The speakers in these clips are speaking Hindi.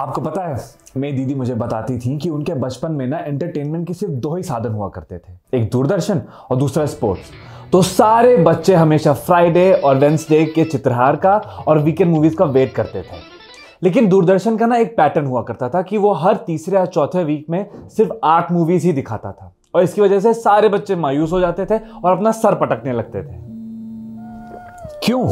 आपको पता है मेरी दीदी मुझे बताती थी कि उनके बचपन में ना एंटरटेनमेंट के सिर्फ दो ही साधन हुआ करते थे एक दूरदर्शन और दूसरा स्पोर्ट्स तो सारे बच्चे हमेशा फ्राइडे और वेंसडे के चित्रहार का और वीकेंड मूवीज का वेट करते थे लेकिन दूरदर्शन का ना एक पैटर्न हुआ करता था कि वो हर तीसरे या चौथे वीक में सिर्फ आठ मूवीज ही दिखाता था और इसकी वजह से सारे बच्चे मायूस हो जाते थे और अपना सर पटकने लगते थे क्यों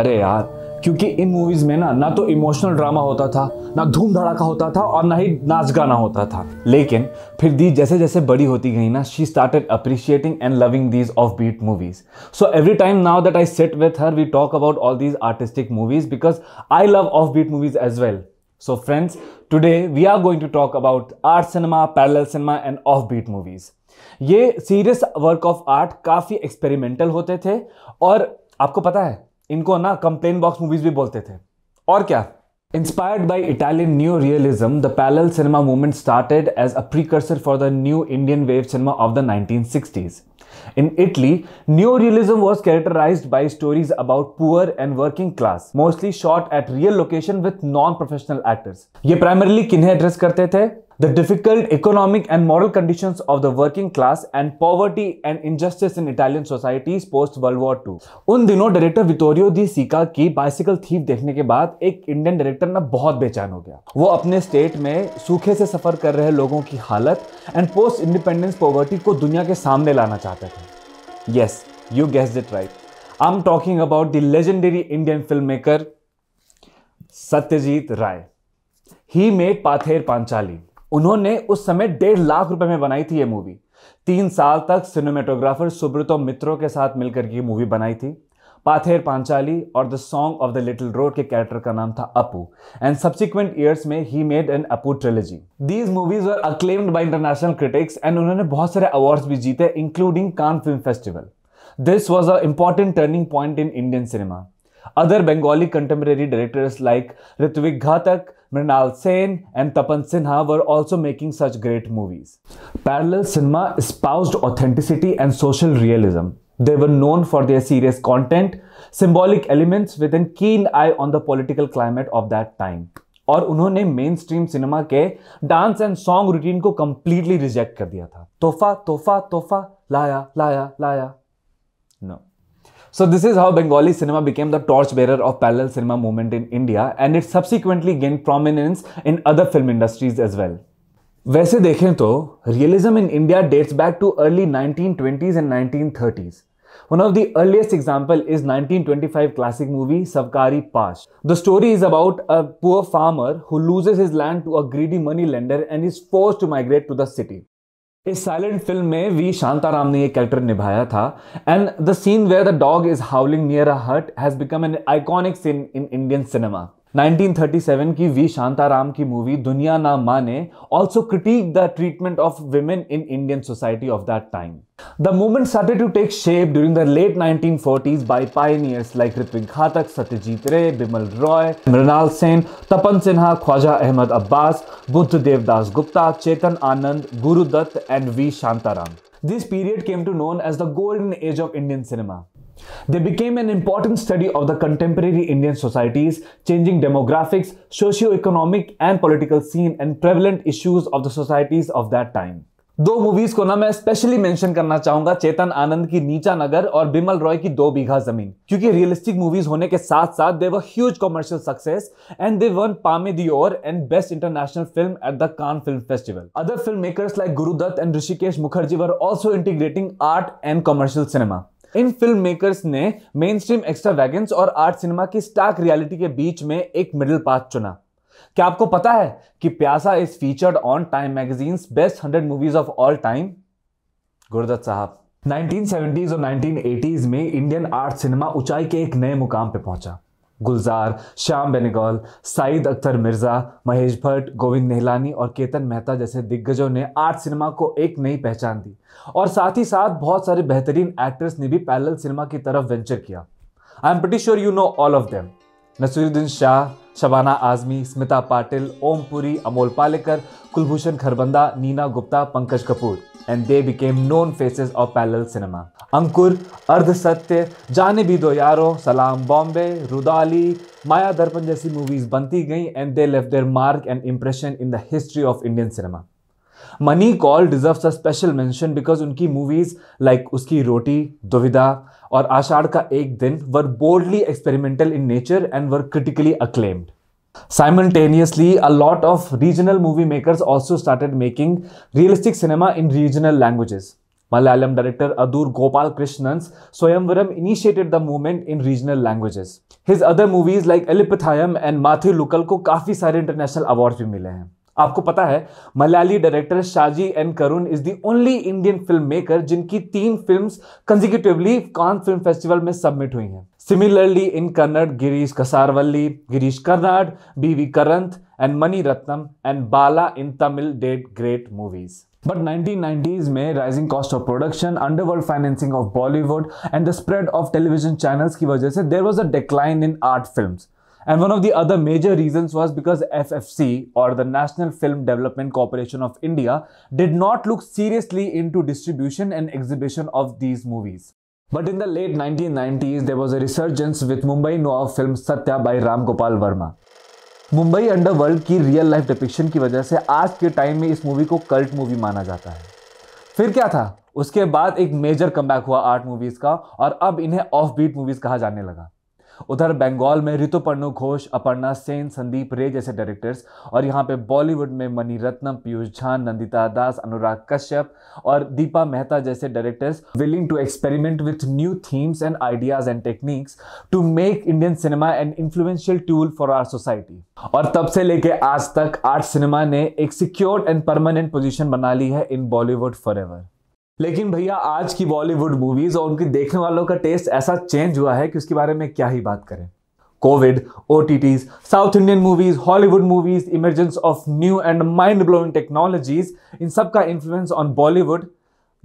अरे यार क्योंकि इन मूवीज में ना ना तो इमोशनल ड्रामा होता था ना धूम धड़ाका होता था और ना ही नाच गाना होता था लेकिन फिर दी जैसे जैसे बड़ी होती गई ना she started appreciating and loving these off beat movies so every time now that I sat with her we talk about all these artistic movies because I love off beat movies as well so friends today we are going to talk about art cinema parallel cinema and off beat movies ये सीरियस वर्क ऑफ आर्ट काफ़ी एक्सपेरिमेंटल होते थे और आपको पता है इनको ना कंप्लेन बॉक्स मूवीज भी बोलते थे और क्या inspired by Italian new realism the parallel cinema movement started as a precursor for the new Indian wave cinema of the nineteen sixties in Italy new realism was characterize by stories about poor and working class mostly shot at real location with non professional actors ये प्राइमरली किन्हें एड्रेस करते थे The difficult economic and moral conditions of the working class and poverty and injustice in Italian societies post World War II. उन दिनों डायरेक्टर वितोरियो दी सीका की बाइसिकल थीप देखने के बाद एक इंडियन डायरेक्टर ना बहुत बेचैन हो गया वो अपने स्टेट में सूखे से सफर कर रहे लोगों की हालत एंड पोस्ट इंडिपेंडेंस पॉवर्टी को दुनिया के सामने लाना चाहते थे yes you guess it right I am talking about the legendary Indian film maker Satyajit Ray he made Pather Panchali उन्होंने उस समय डेढ़ लाख रुपए में बनाई थी ये मूवी तीन साल तक सिनेमेटोग्राफर सुब्रतो मित्रों के साथ मिलकर ये मूवी बनाई थी पाथेर पांचाली और the song of the little road के कैरेक्टर का नाम था अपू एंड सब्सिक्वेंट ईयर्स में ही made an Apu trilogy these movies were acclaimed by international critics and उन्होंने बहुत सारे अवार्ड्स भी जीते including Cannes film festival this was a important turning point in Indian cinema other Bengali contemporary directors like Ritwik Ghatak Mrinal Sen and Tapan Sinha were also making such great movies parallel cinema espoused authenticity and social realism they were known for their serious content symbolic elements with an keen eye on the political climate of that time और उन्होंने मेन स्ट्रीम सिनेमा के डांस एंड सॉन्ग रूटीन को कंप्लीटली रिजेक्ट कर दिया था तोहफा तोहफा तोहफा लाया लाया लाया no no. So this is how Bengali cinema became the torchbearer of parallel cinema movement in India and it subsequently gained prominence in other film industries as well. वैसे देखें तो realism in India dates back to early 1920s and 1930s. One of the earliest example is 1925 classic movie Savkari Pash. The story is about a poor farmer who loses his land to a greedy money lender and is forced to migrate to the city. इस साइलेंट फिल्म में वी शांताराम ने ये कैरेक्टर निभाया था and the scene where the dog is howling near a hut has become an iconic scene in Indian cinema 1937 की वी शांताराम की movie Duniya Na Mane also critique the treatment of women in Indian society of that time The movement started to take shape during the late 1940s by pioneers like Ritwik Khatak, Satyajit Ray, Bimal Roy, Mrinal Sen, Tapan Sinha, Khwaja Ahmad Abbas, Buddhadev Das Gupta, Chetan Anand, Guru Dutt and V. Shantaram. This period came to known as the golden age of Indian cinema. They became an important study of the contemporary Indian societies, changing demographics, socio-economic and political scene and prevalent issues of the societies of that time. दो मूवीज को ना मैं स्पेशली मेंशन करना चाहूंगा चेतन आनंद की नीचा नगर और बिमल रॉय की दो बीघा जमीन क्योंकि रियलिस्टिक मूवीज होने के साथ साथ they huge commercial success and they won Palme d'Or and best international film at the Cannes film festival other film makers like Guru Dutt and Hrishikesh Mukherjee were also integrating art and commercial cinema in film makers ने मेन स्ट्रीम एक्स्ट्रा और आर्ट सिनेमा की स्टार्क रियलिटी के बीच में एक मिडिल पाथ चुना क्या आपको पता है कि Pyaasa is featured on Time magazine best hundred movies of all time Guru Dutt साहब 1970s और 1980s में इंडियन आर्ट सिनेमा ऊंचाई के एक नए मुकाम पर पहुंचा गुलजार श्याम बेनेगौल साइद अख्तर मिर्ज़ा महेश भट्ट गोविंद नेहलानी और केतन मेहता जैसे दिग्गजों ने आर्ट सिनेमा को एक नई पहचान दी और साथ ही साथ बहुत सारे बेहतरीन एक्ट्रेस ने भी पैरल सिनेमा की तरफ वेंचर किया I am pretty sure you know all of them Naseeruddin Shah Shabana Azmi Smita Patil Om Puri Amol Palekar Kulbhushan Kharbanda Neena Gupta Pankaj Kapoor and they became known faces of parallel cinema Ankur Ardh Satya जाने भी दो यारो सलाम बॉम्बे रुदाली माया दर्पण जैसी मूवीज बनती गई and they left their mark and impression in the history of Indian cinema Mani Kaul deserve a special mention because उनकी मूवीज लाइक उसकी रोटी दुविधा और Ashadh Ka Ek Din were boldly experimental in nature and were critically acclaimed simultaneously a lot of regional movie makers also started making realistic cinema in regional languages Malayalam director Adoor Gopal Krishnan Swayamvaram initiated the movement in regional languages his other movies like Elippathayam and Mathilukal को काफी सारे इंटरनेशनल अवार्ड भी मिले हैं आपको पता है Malayali director Shaji N Karun is the only Indian film maker जिनकी तीन film consecutively Cannes film festival में सबमिट हुई हैं similarly in Kannada Girish Kasaravalli Girish Karnad B V Karanth and Mani Ratnam and Bala in Tamil that great movies But 1990s में rising cost of production underworld financing of Bollywood and the spread of television channels की वजह से there was a decline in art films And one of the other major reasons was because FFC, or the National Film Development Corporation of India, did not look seriously into distribution and exhibition of these movies. But in the late 1990s, there was a resurgence with Mumbai noir film Satya by Ram Gopal Verma. Mumbai underworld की रियल लाइफ डिपिक्शन की वजह से आज के टाइम में इस मूवी को कल्ट मूवी माना जाता है फिर क्या था उसके बाद एक मेजर कमबैक हुआ आर्ट मूवीज का और अब इन्हें ऑफ बीट मूवीज कहा जाने लगा उधर बंगाल में ऋतुपर्णु घोष अपर्णा सेन संदीप रे जैसे डायरेक्टर्स और यहाँ पे बॉलीवुड में मनी रत्नम पीयूष झा नंदिता दास अनुराग कश्यप और दीपा मेहता जैसे directors willing to experiment with new themes and ideas and techniques to make Indian cinema and influential tool for our society और तब से लेके आज तक आर्ट सिनेमा ने एक सिक्योर्ड एंड परमानेंट पोजिशन बना ली है इन बॉलीवुड फॉर लेकिन भैया आज की बॉलीवुड मूवीज और उनके देखने वालों का टेस्ट ऐसा चेंज हुआ है कि उसके बारे में क्या ही बात करें कोविड ओ south Indian movies Hollywood movies emergence of new and mind blowing technologies इन सब का इन्फ्लुएंस ऑन बॉलीवुड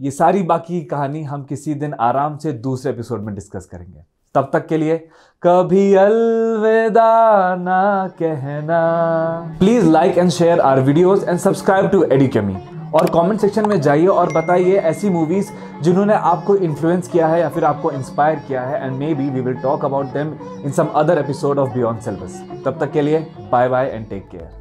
ये सारी बाकी कहानी हम किसी दिन आराम से दूसरे एपिसोड में डिस्कस करेंगे तब तक के लिए कभी अलविदा ना कहना please like and share our videos and subscribe to Edukemy और कमेंट सेक्शन में जाइए और बताइए ऐसी मूवीज़ जिन्होंने आपको इन्फ्लुएंस किया है या फिर आपको इंस्पायर किया है and maybe we will talk about them in some other episode of beyond syllabus तब तक के लिए bye bye and take care